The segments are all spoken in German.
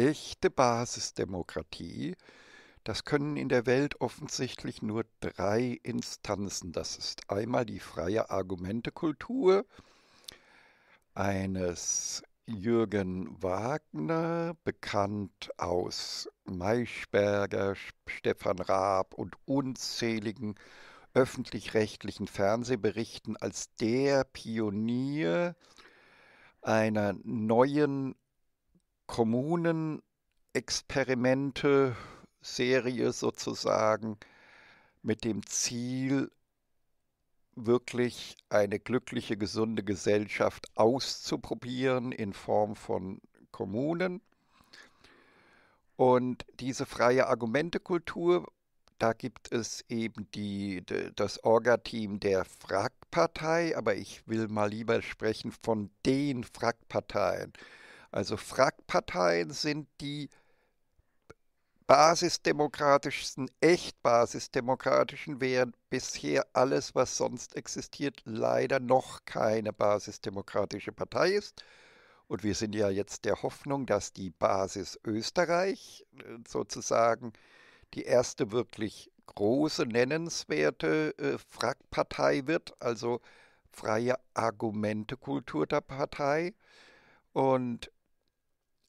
Echte Basisdemokratie, das können in der Welt offensichtlich nur drei Instanzen. Das ist einmal die freie Argumentekultur eines Jürgen Wagner, bekannt aus Maischberger, Stefan Raab und unzähligen öffentlich-rechtlichen Fernsehberichten als der Pionier einer neuen Kommunenexperimente, Serie sozusagen, mit dem Ziel, wirklich eine glückliche, gesunde Gesellschaft auszuprobieren in Form von Kommunen. Und diese freie Argumentekultur, da gibt es eben die, das Orga-Team der Frackpartei, aber ich will mal lieber sprechen von den Frackparteien. Also Frackparteien sind die basisdemokratischsten, echt basisdemokratischen, während bisher alles, was sonst existiert, leider noch keine basisdemokratische Partei ist. Und wir sind ja jetzt der Hoffnung, dass die Basis Österreich äh, sozusagen die erste wirklich große, nennenswerte äh, Frackpartei wird, also freie Argumentekultur der Partei. Und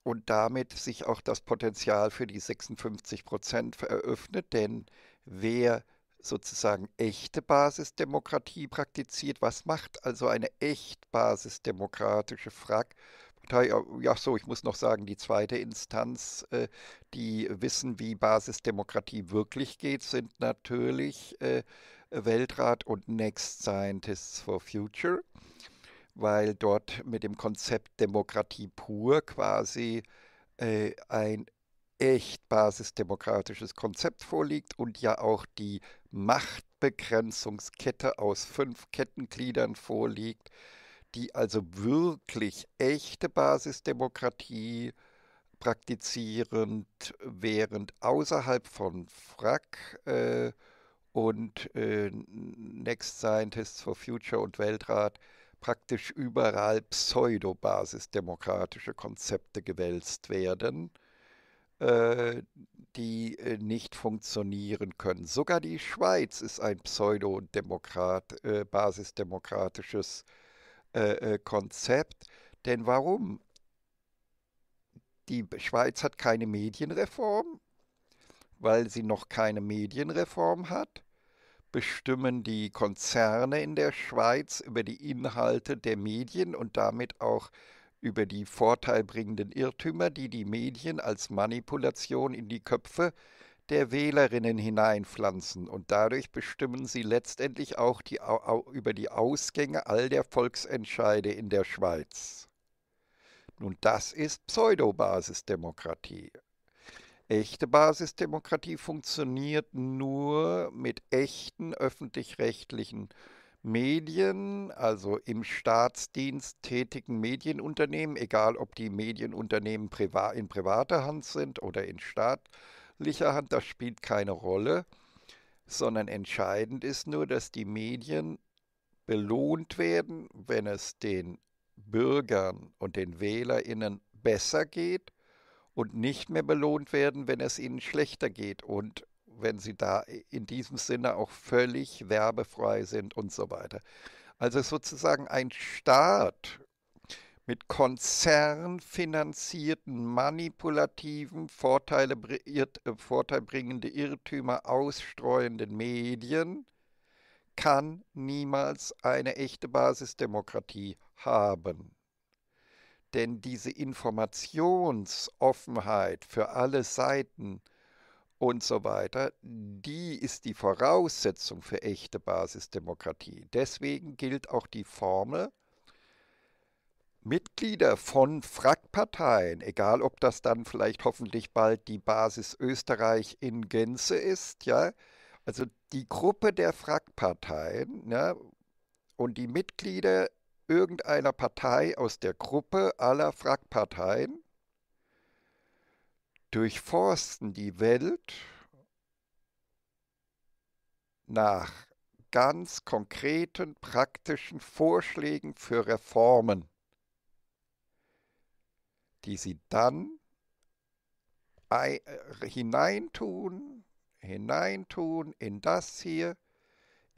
und damit sich auch das Potenzial für die 56 Prozent eröffnet, denn wer sozusagen echte Basisdemokratie praktiziert, was macht also eine echt basisdemokratische Frag ja so, ich muss noch sagen, die zweite Instanz, äh, die wissen, wie Basisdemokratie wirklich geht, sind natürlich äh, Weltrat und Next Scientists for Future weil dort mit dem Konzept Demokratie pur quasi äh, ein echt basisdemokratisches Konzept vorliegt und ja auch die Machtbegrenzungskette aus fünf Kettengliedern vorliegt, die also wirklich echte Basisdemokratie praktizierend, während außerhalb von FRAC äh, und äh, Next Scientists for Future und Weltrat praktisch überall pseudobasisdemokratische Konzepte gewälzt werden, äh, die äh, nicht funktionieren können. Sogar die Schweiz ist ein pseudodemokrat, äh, basisdemokratisches äh, äh, Konzept. Denn warum? Die Schweiz hat keine Medienreform, weil sie noch keine Medienreform hat bestimmen die Konzerne in der Schweiz über die Inhalte der Medien und damit auch über die vorteilbringenden Irrtümer, die die Medien als Manipulation in die Köpfe der Wählerinnen hineinpflanzen. Und dadurch bestimmen sie letztendlich auch die, über die Ausgänge all der Volksentscheide in der Schweiz. Nun, das ist Pseudobasisdemokratie. Echte Basisdemokratie funktioniert nur mit echten öffentlich-rechtlichen Medien, also im Staatsdienst tätigen Medienunternehmen, egal ob die Medienunternehmen in privater Hand sind oder in staatlicher Hand, das spielt keine Rolle, sondern entscheidend ist nur, dass die Medien belohnt werden, wenn es den Bürgern und den Wählerinnen besser geht und nicht mehr belohnt werden, wenn es ihnen schlechter geht und wenn sie da in diesem Sinne auch völlig werbefrei sind und so weiter. Also sozusagen ein Staat mit konzernfinanzierten, manipulativen, Vorteile, äh, vorteilbringende Irrtümer ausstreuenden Medien kann niemals eine echte Basisdemokratie haben. Denn diese Informationsoffenheit für alle Seiten und so weiter, die ist die Voraussetzung für echte Basisdemokratie. Deswegen gilt auch die Formel, Mitglieder von Frackparteien, egal ob das dann vielleicht hoffentlich bald die Basis Österreich in Gänze ist, ja, also die Gruppe der Frackparteien ja, ne, und die Mitglieder irgendeiner Partei aus der Gruppe aller Frackparteien, durchforsten die Welt nach ganz konkreten praktischen Vorschlägen für Reformen, die sie dann äh, hineintun, hineintun in das hier,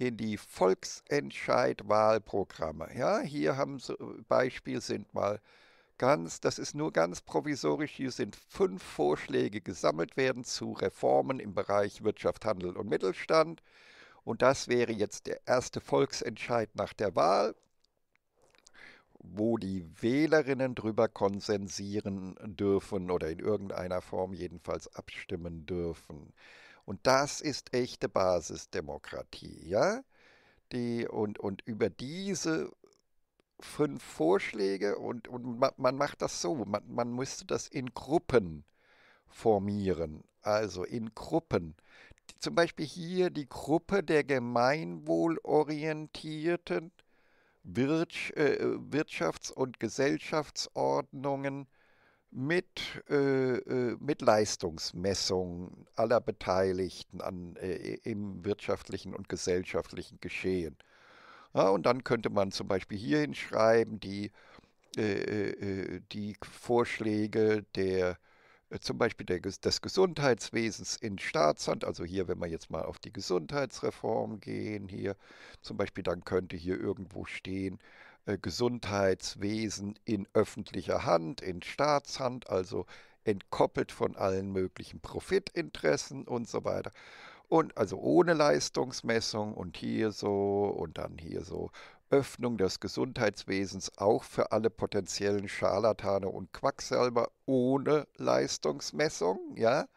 in die Volksentscheidwahlprogramme. Ja, hier haben so, äh, Beispiel sind mal ganz, das ist nur ganz provisorisch, hier sind fünf Vorschläge gesammelt werden zu Reformen im Bereich Wirtschaft, Handel und Mittelstand. Und das wäre jetzt der erste Volksentscheid nach der Wahl, wo die Wählerinnen drüber konsensieren dürfen oder in irgendeiner Form jedenfalls abstimmen dürfen. Und das ist echte Basisdemokratie, ja? Die, und, und über diese fünf Vorschläge und, und man, man macht das so, man, man müsste das in Gruppen formieren, also in Gruppen. Zum Beispiel hier die Gruppe der gemeinwohlorientierten äh, Wirtschafts- und Gesellschaftsordnungen mit, äh, äh, mit Leistungsmessung aller Beteiligten an, äh, im wirtschaftlichen und gesellschaftlichen Geschehen. Ja, und dann könnte man zum Beispiel hier hinschreiben, die, äh, äh, äh die Vorschläge der zum Beispiel der, des Gesundheitswesens in Staatshand, also hier, wenn wir jetzt mal auf die Gesundheitsreform gehen, hier zum Beispiel, dann könnte hier irgendwo stehen, äh, Gesundheitswesen in öffentlicher Hand, in Staatshand, also entkoppelt von allen möglichen Profitinteressen und so weiter. Und also ohne Leistungsmessung und hier so und dann hier so. Öffnung des Gesundheitswesens auch für alle potenziellen Scharlatane und Quacksalber ohne Leistungsmessung, ja.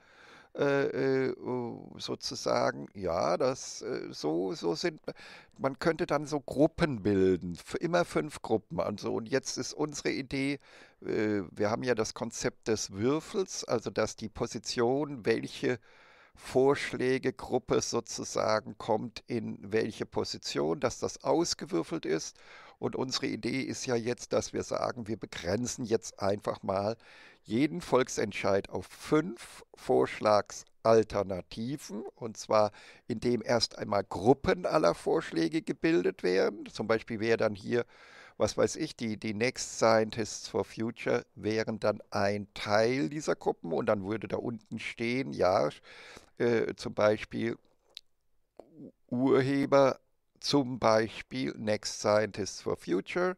Äh, äh, oh, sozusagen, ja, das äh, so, so sind, man könnte dann so Gruppen bilden, immer fünf Gruppen und Und jetzt ist unsere Idee, wir haben ja das Konzept des Würfels, also dass die Position, welche Vorschlägegruppe sozusagen kommt in welche Position, dass das ausgewürfelt ist. Und unsere Idee ist ja jetzt, dass wir sagen, wir begrenzen jetzt einfach mal jeden Volksentscheid auf fünf Vorschlagsalternativen, und zwar indem erst einmal Gruppen aller Vorschläge gebildet werden. Zum Beispiel wäre dann hier, was weiß ich, die, die Next Scientists for Future wären dann ein Teil dieser Gruppen und dann würde da unten stehen, ja, äh, zum Beispiel Urheber, zum Beispiel Next Scientists for Future.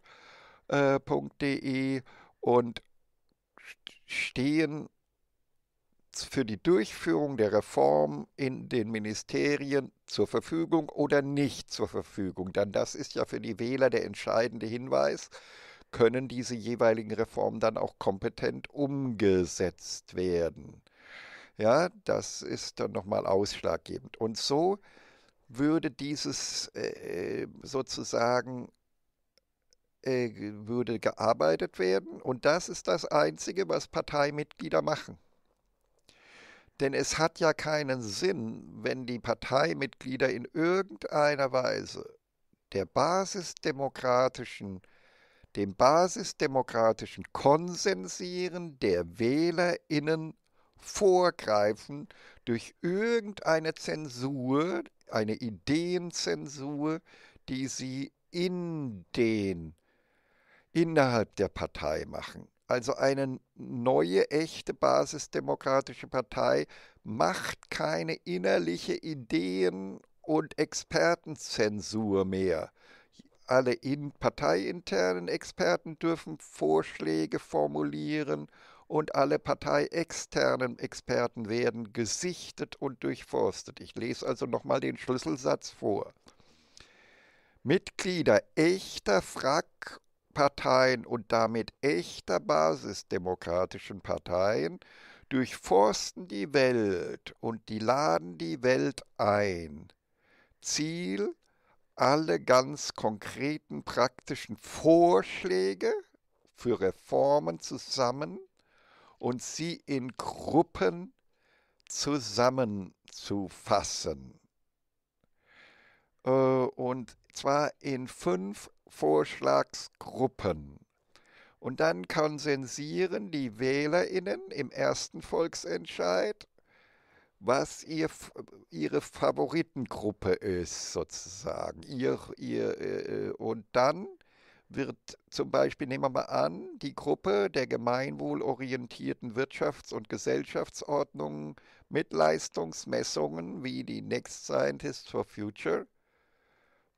Äh, e, und stehen für die Durchführung der Reform in den Ministerien zur Verfügung oder nicht zur Verfügung. Denn das ist ja für die Wähler der entscheidende Hinweis, können diese jeweiligen Reformen dann auch kompetent umgesetzt werden. Ja, das ist dann nochmal ausschlaggebend. Und so würde dieses äh, äh sozusagen äh, würde gearbeitet werden. Und das ist das Einzige, was Parteimitglieder machen. Denn es hat ja keinen Sinn, wenn die Parteimitglieder in irgendeiner Weise der basisdemokratischen, dem basisdemokratischen Konsensieren der WählerInnen vorgreifen durch irgendeine Zensur, eine Ideenzensur, die sie in den innerhalb der Partei machen. Also eine neue, echte basisdemokratische Partei macht keine innerliche Ideen- und Expertenzensur mehr. Alle in parteiinternen Experten dürfen Vorschläge formulieren und alle parteiexternen Experten werden gesichtet und durchforstet. Ich lese also nochmal den Schlüsselsatz vor. Mitglieder echter Frack- Parteien und damit echter basisdemokratischen Parteien durchforsten die Welt und die laden die Welt ein. Ziel, alle ganz konkreten praktischen Vorschläge für Reformen zusammen und sie in Gruppen zusammenzufassen. Äh, und zwar in fünf Vorschlagsgruppen. Und dann konsensieren die Wählerinnen im ersten Volksentscheid, was ihr, ihre Favoritengruppe ist, sozusagen. Ihr, ihr, äh, und dann wird zum Beispiel, nehmen wir mal an, die Gruppe der gemeinwohlorientierten Wirtschafts- und Gesellschaftsordnungen mit Leistungsmessungen wie die Next Scientist for Future –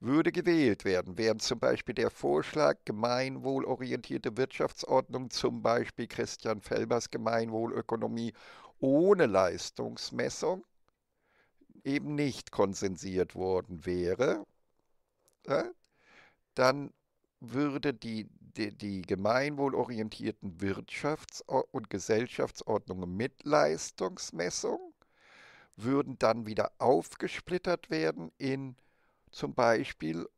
würde gewählt werden, während zum Beispiel der Vorschlag gemeinwohlorientierte Wirtschaftsordnung, zum Beispiel Christian Felbers Gemeinwohlökonomie ohne Leistungsmessung, eben nicht konsensiert worden wäre, dann würde die, die, die gemeinwohlorientierten Wirtschafts- und Gesellschaftsordnungen mit Leistungsmessung, würden dann wieder aufgesplittert werden in zum Beispiel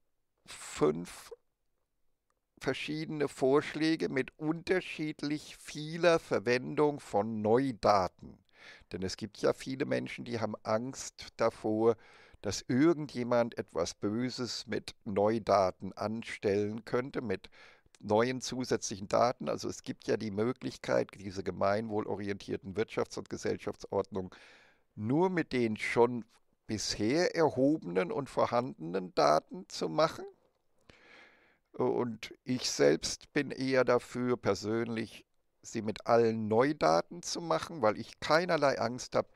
fünf verschiedene Vorschläge mit unterschiedlich vieler Verwendung von Neudaten. Denn es gibt ja viele Menschen, die haben Angst davor, dass irgendjemand etwas Böses mit Neudaten anstellen könnte, mit neuen zusätzlichen Daten. Also es gibt ja die Möglichkeit, diese gemeinwohlorientierten Wirtschafts- und Gesellschaftsordnung nur mit den schon bisher erhobenen und vorhandenen Daten zu machen. Äh, und ich selbst bin eher dafür, persönlich sie mit allen Neudaten zu machen, weil ich keinerlei Angst habe.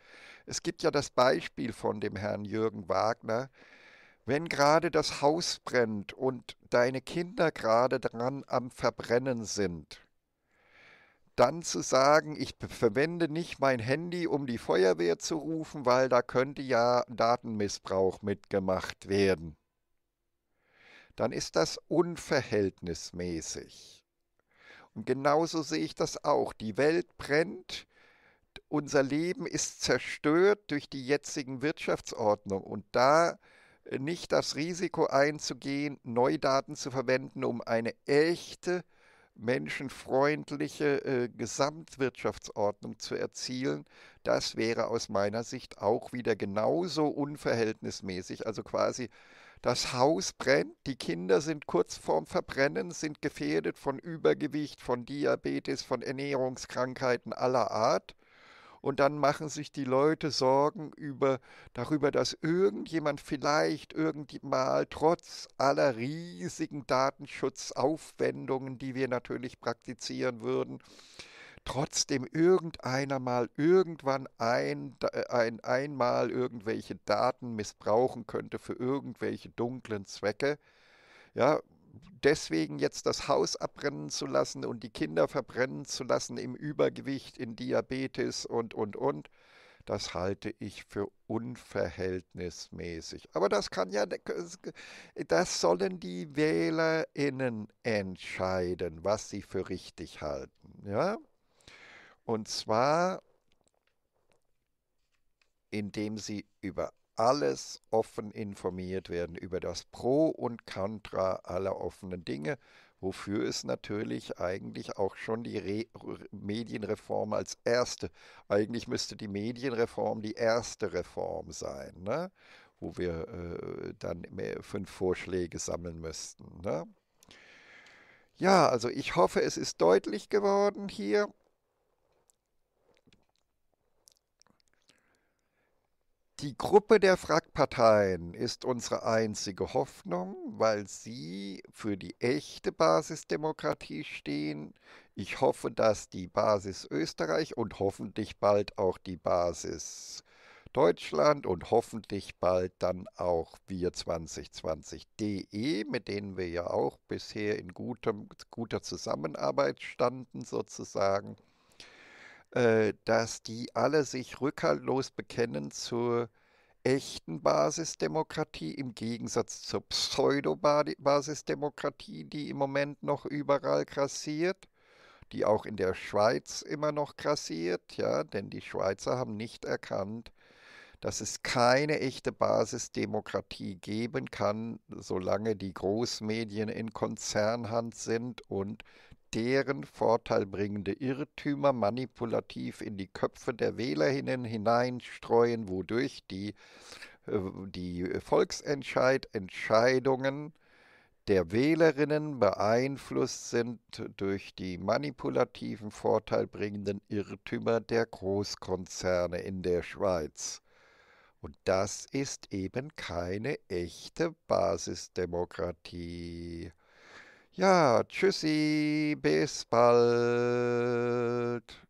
Es gibt ja das Beispiel von dem Herrn Jürgen Wagner, wenn gerade das Haus brennt und deine Kinder gerade dran am Verbrennen sind, dann zu sagen, ich verwende nicht mein Handy, um die Feuerwehr zu rufen, weil da könnte ja Datenmissbrauch mitgemacht werden, dann ist das unverhältnismäßig. Und genauso sehe ich das auch. Die Welt brennt, unser Leben ist zerstört durch die jetzigen Wirtschaftsordnung und da äh, nicht das Risiko einzugehen, Neudaten zu verwenden, um eine echte menschenfreundliche äh, Gesamtwirtschaftsordnung zu erzielen, das wäre aus meiner Sicht auch wieder genauso unverhältnismäßig. Also quasi das Haus brennt, die Kinder sind kurz vorm Verbrennen, sind gefährdet von Übergewicht, von Diabetes, von Ernährungskrankheiten aller Art und dann machen sich die Leute Sorgen über, darüber, dass irgendjemand vielleicht irgendmal trotz aller riesigen Datenschutzaufwendungen, die wir natürlich praktizieren würden, trotzdem irgendeiner mal irgendwann ein, ein, einmal irgendwelche Daten missbrauchen könnte für irgendwelche dunklen Zwecke. Ja, deswegen jetzt das Haus abbrennen zu lassen und die Kinder verbrennen zu lassen im Übergewicht, in Diabetes und, und, und, das halte ich für unverhältnismäßig. Aber das kann ja, das sollen die WählerInnen entscheiden, was sie für richtig halten. Ja? Und zwar, indem sie über alles offen informiert werden über das Pro und Contra aller offenen Dinge, wofür es natürlich eigentlich auch schon die Re Medienreform als erste, eigentlich müsste die Medienreform die erste Reform sein, ne? wo wir äh, dann äh, fünf Vorschläge sammeln müssten. Ne? Ja, also ich hoffe, es ist deutlich geworden hier. Die Gruppe der Frackparteien ist unsere einzige Hoffnung, weil sie für die echte Basisdemokratie stehen. Ich hoffe, dass die Basis Österreich und hoffentlich bald auch die Basis Deutschland und hoffentlich bald dann auch wir 2020.de, mit denen wir ja auch bisher in gutem, guter Zusammenarbeit standen sozusagen, äh, dass die alle sich rückhaltlos bekennen zur echten Basisdemokratie im Gegensatz zur Pseudo-Basisdemokratie, die im Moment noch überall grassiert, die auch in der Schweiz immer noch grassiert, ja, denn die Schweizer haben nicht erkannt, dass es keine echte Basisdemokratie geben kann, solange die Großmedien in Konzernhand sind und deren vorteilbringende Irrtümer manipulativ in die Köpfe der Wählerinnen hineinstreuen, wodurch die, äh, die Volksentscheidentscheidungen der Wählerinnen beeinflusst sind durch die manipulativen vorteilbringenden Irrtümer der Großkonzerne in der Schweiz. Und das ist eben keine echte Basisdemokratie. Ja, tschüssi, bis bald.